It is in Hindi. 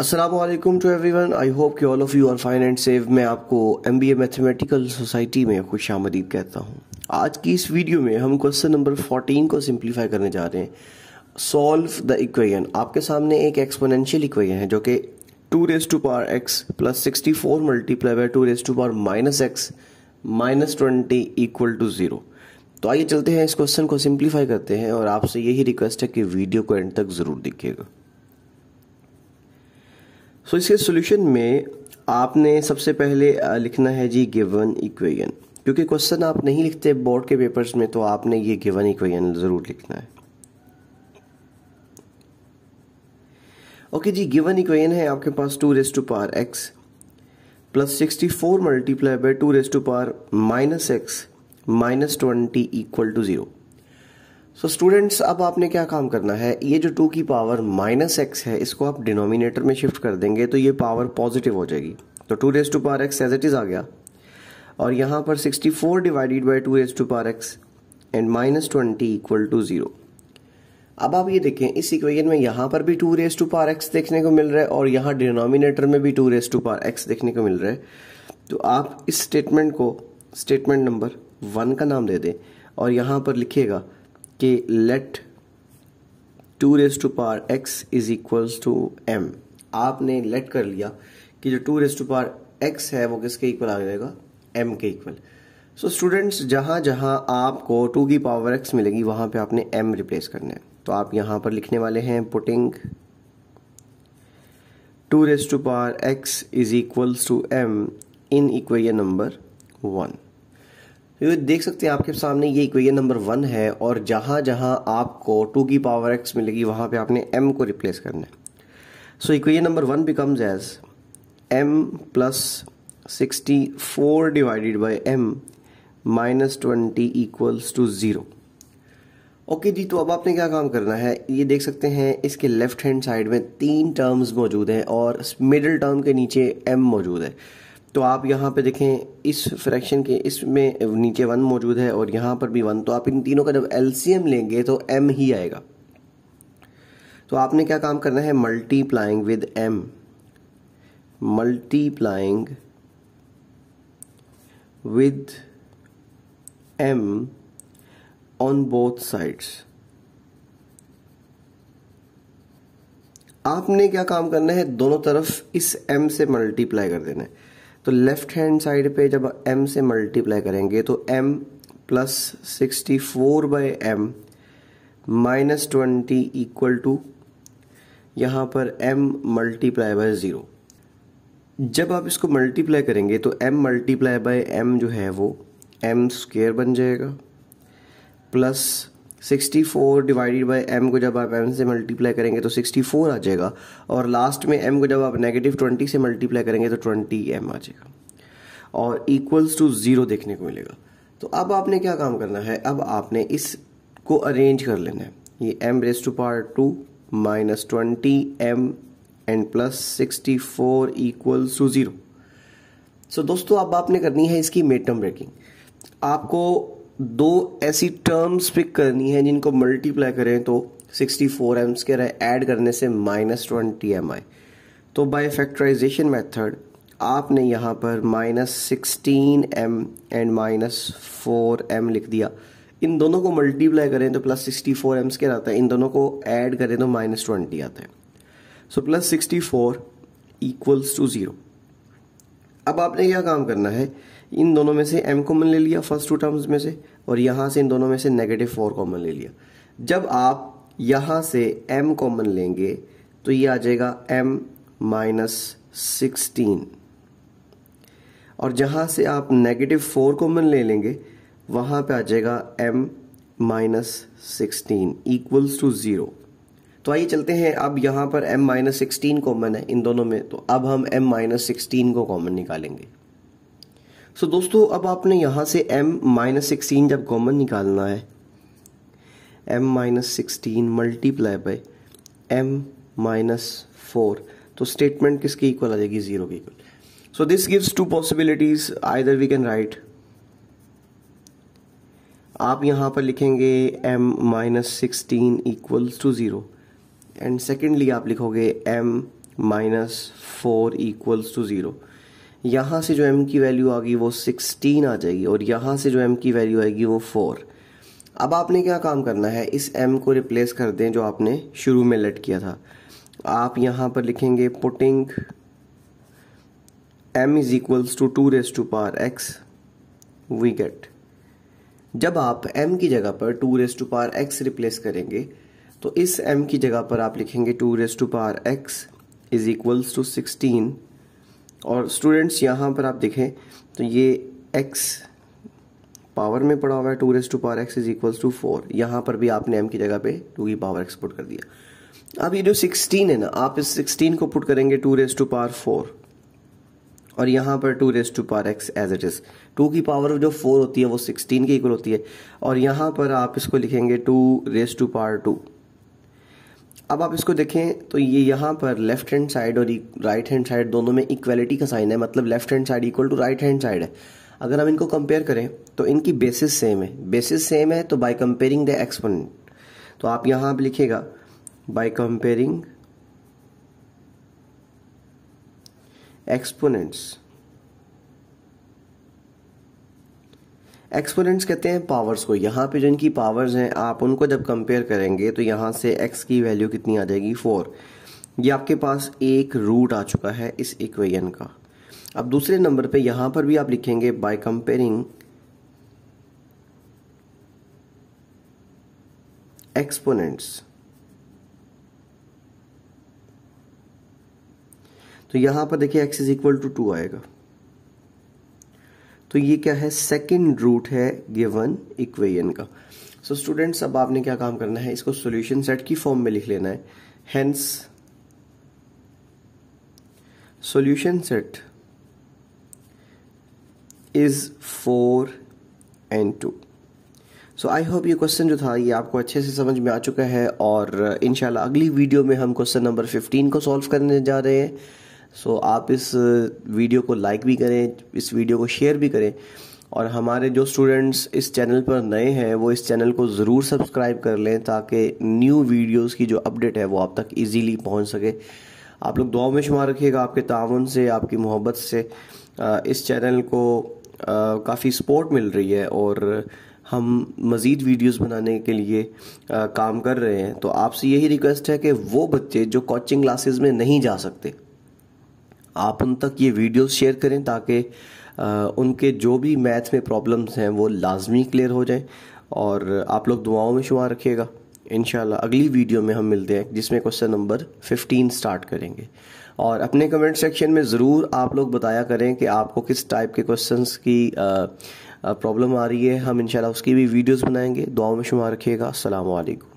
Aslam to everyone I hope कि all of you are fine and safe मैं आपको M B A mathematical society में खुश आमदीद कहता हूँ आज की इस वीडियो में हम क्वेश्चन नंबर 14 को सिंप्लीफाई करने जा रहे हैं सॉल्व द इक्वेशन आपके सामने एक एक्सपोनेंशियल इक्वेशन है जो कि two raise to power x plus sixty four multiply by two raise to power minus x minus twenty equal to zero तो आइए चलते हैं इस क्वेश्चन को सिंप्लीफाई करते हैं और आपसे यही रिक्वेस्ट है कि वीडियो को एंड तक ज़रूर देखिएगा सो so, इसके सोल्यूशन में आपने सबसे पहले लिखना है जी गिवन इक्वेशन क्योंकि क्वेश्चन आप नहीं लिखते बोर्ड के पेपर्स में तो आपने ये गिवन इक्वेशन ज़रूर लिखना है okay okay, the given equation है आपके पास two raise to power x plus sixty four multiply by two raise to power minus x minus twenty equal to zero so so students अब आपने क्या काम करना है ये जो टू की पावर माइनस एक्स है इसको आप डिनोमिनेटर में शिफ्ट कर देंगे तो ये पावर पॉजिटिव हो जाएगी तो two raise to power x as it is आ गया और यहाँ पर sixty four divided by two raise to power x and minus twenty equal to zero अब आप ये देखें इस इक्वेशन में यहाँ पर भी two raise to power x देखने को मिल रहा है और यहाँ डिनोमिनेटर में भी two raise to power x देखने को मिल रहा है तो आप इस स्टेटमेंट को स्टेटमेंट नंबर वन का नाम दे दें और यहाँ पर लिखिएगा कि let two raise to power x is equals to m आपने लेट कर लिया कि जो two raise to power x है वो किसके इक्वल आ जाएगा एम के इक्वल सो स्टूडेंट्स जहां जहां आपको टू की पावर एक्स मिलेगी वहां पे आपने एम रिप्लेस करना है तो आप यहां पर लिखने वाले हैं putting two raise to power x is equals to m in इक्वेरिया नंबर वन देख सकते हैं आपके सामने ये इक्वेशन नंबर वन है और जहाँ जहाँ आपको टू की पावर एक्स मिलेगी वहाँ पे आपने एम को रिप्लेस करना है so equation number one becomes as m plus sixty four divided by m minus twenty equals to zero okay जी तो अब आपने क्या काम करना है ये देख सकते हैं इसके लेफ्ट हैंड साइड में तीन टर्म्स मौजूद हैं और मिडिल टर्म के नीचे एम मौजूद है तो आप यहाँ पे देखें इस फ्रैक्शन के इसमें नीचे वन मौजूद है और यहाँ पर भी वन तो आप इन तीनों का जब एलसीएम लेंगे तो एम ही आएगा तो आपने क्या काम करना है multiplying with m multiplying with m on both sides आपने क्या काम करना है दोनों तरफ इस एम से मल्टीप्लाई कर देना है तो लेफ्ट हैंड साइड पे जब m से मल्टीप्लाई करेंगे तो m plus sixty four by m minus twenty equal to यहाँ पर m मल्टीप्लाई बाय ज़ीरो जब आप इसको मल्टीप्लाई करेंगे तो m मल्टीप्लाई बाय m जो है वो एम स्क्र बन जाएगा प्लस 64 डिवाइडेड बाय एम को जब आप एम से मल्टीप्लाई करेंगे तो 64 आ जाएगा और लास्ट में एम को जब आप नेगेटिव 20 से मल्टीप्लाई करेंगे तो एम आ जाएगा और इक्वल्स टू ज़ीरो देखने को मिलेगा तो अब आपने क्या काम करना है अब आपने इसको अरेंज कर लेना है ये m raise to power two minus twenty m and plus sixty four equals to zero so दोस्तों अब आपने करनी है इसकी मेटम टर्म ब्रेकिंग आपको दो ऐसी टर्म्स पिक करनी है जिनको मल्टीप्लाई करें तो 64 फोर एम्स के ऐड करने से माइनस ट्वेंटी एम आई तो बाय फैक्टराइजेशन मेथड आपने यहाँ पर minus sixteen m and minus four m लिख दिया इन दोनों को मल्टीप्लाई करें तो प्लस सिक्सटी फोर एम्स के आता है इन दोनों को ऐड करें तो माइनस ट्वेंटी आता है so plus sixty four equals to zero अब आपने क्या काम करना है इन दोनों में से एम कॉमन ले लिया फर्स्ट टू टर्म्स में से और यहाँ से इन दोनों में से नेगेटिव फोर कॉमन ले लिया जब आप यहाँ से m कॉमन लेंगे तो ये आ जाएगा m माइनस सिक्सटीन और जहाँ से आप नेगेटिव फोर कॉमन ले लेंगे वहाँ पे आ जाएगा m minus sixteen equals to zero तो आइए चलते हैं अब यहाँ पर m माइनस सिक्सटीन कॉमन है इन दोनों में तो अब हम m माइनस सिक्सटीन को कॉमन निकालेंगे सो so, दोस्तों अब आपने यहाँ से m माइनस सिक्सटीन जब कॉमन निकालना है m minus sixteen multiply by M minus four तो स्टेटमेंट किसकी इक्वल आ जाएगी जीरो की equal so this gives two possibilities either we can write आप यहाँ पर लिखेंगे m minus sixteen equals to zero and secondly आप लिखोगे M minus four equals to zero यहाँ से जो एम की वैल्यू आ गई वो सिक्सटीन आ जाएगी और यहाँ से जो एम की वैल्यू आएगी वो फोर अब आपने क्या काम करना है इस एम को रिप्लेस कर दें जो आपने शुरू में लेट किया था आप यहाँ पर लिखेंगे putting M is equals to two raise to power x we get जब आप m की जगह पर two raise to power x replace करेंगे तो इस m की जगह पर आप लिखेंगे two raise to power x is equals to sixteen और स्टूडेंट्स यहाँ पर आप देखें तो ये x पावर में पड़ा हुआ है two raise to power x is equals to four यहाँ पर भी आपने एम की जगह पे टू की पावर एक्स पुट कर दिया अब ये जो सिक्सटीन है ना आप इस सिक्सटीन को पुट करेंगे two raise to power four और यहाँ पर two raise to power x as it is two की पावर जो फोर होती है वो सिक्सटीन की इक्वल होती है और यहाँ पर आप इसको लिखेंगे two raise to power two अब आप इसको देखें तो ये यहाँ पर लेफ्ट हैंड साइड और राइट हैंड साइड दोनों में इक्वलिटी का साइन है मतलब left hand side equal to right hand side है अगर हम इनको कंपेयर करें तो इनकी बेसिस सेम है बेसिस सेम है तो बाय कंपेयरिंग द एक्सपोनेंट तो आप यहाँ पर लिखेगा बाय कंपेयरिंग एक्सपोनेंट्स एक्सपोनेंट्स कहते हैं पावर्स को यहाँ पे जो इनकी पावर्स हैं आप उनको जब कंपेयर करेंगे तो यहाँ से एक्स की वैल्यू कितनी आ जाएगी फोर ये आपके पास एक रूट आ चुका है इस इक्वेशन का अब दूसरे नंबर पे यहाँ पर भी आप लिखेंगे बाय कंपेयरिंग एक्सपोनेंट्स तो यहाँ पर देखिए x is equal to two आएगा तो ये क्या है सेकेंड रूट है गिवन इक्वेशन का सो so, स्टूडेंट्स अब आपने क्या काम करना है इसको सोल्यूशन सेट की फॉर्म में लिख लेना है hence solution set is four and two so I hope ये क्वेश्चन जो था ये आपको अच्छे से समझ में आ चुका है और uh, इन अगली वीडियो में हम क्वेश्चन नंबर फिफ्टीन को सॉल्व करने जा रहे हैं सो आप इस वीडियो को लाइक भी करें इस वीडियो को शेयर भी करें और हमारे जो स्टूडेंट्स इस चैनल पर नए हैं वो इस चैनल को ज़रूर सब्सक्राइब कर लें ताकि न्यू वीडियोस की जो अपडेट है वो आप तक इजीली पहुंच सके आप लोग दुआ में शुमार रखिएगा आपके ताउन से आपकी मोहब्बत से इस चैनल को काफ़ी सपोर्ट मिल रही है और हम मज़ीद वीडियोस बनाने के लिए आ, काम कर रहे हैं तो आपसे यही रिक्वेस्ट है कि वो बच्चे जो कोचिंग क्लासेस में नहीं जा सकते आप उन तक ये वीडियो शेयर करें ताकि उनके जो भी मैथ में प्रॉब्लम्स हैं वो लाजमी क्लियर हो जाएं और आप लोग दुआओं में शुमार रखिएगा इन अगली वीडियो में हम मिलते हैं जिसमें क्वेश्चन नंबर फिफ्टीन स्टार्ट करेंगे और अपने कमेंट सेक्शन में ज़रूर आप लोग बताया करें कि आपको किस टाइप के क्वेश्चंस की प्रॉब्लम आ रही है हम इंशाल्लाह उसकी भी वीडियोस बनाएंगे दुआओं में शुमार रखिएगा अल्लाम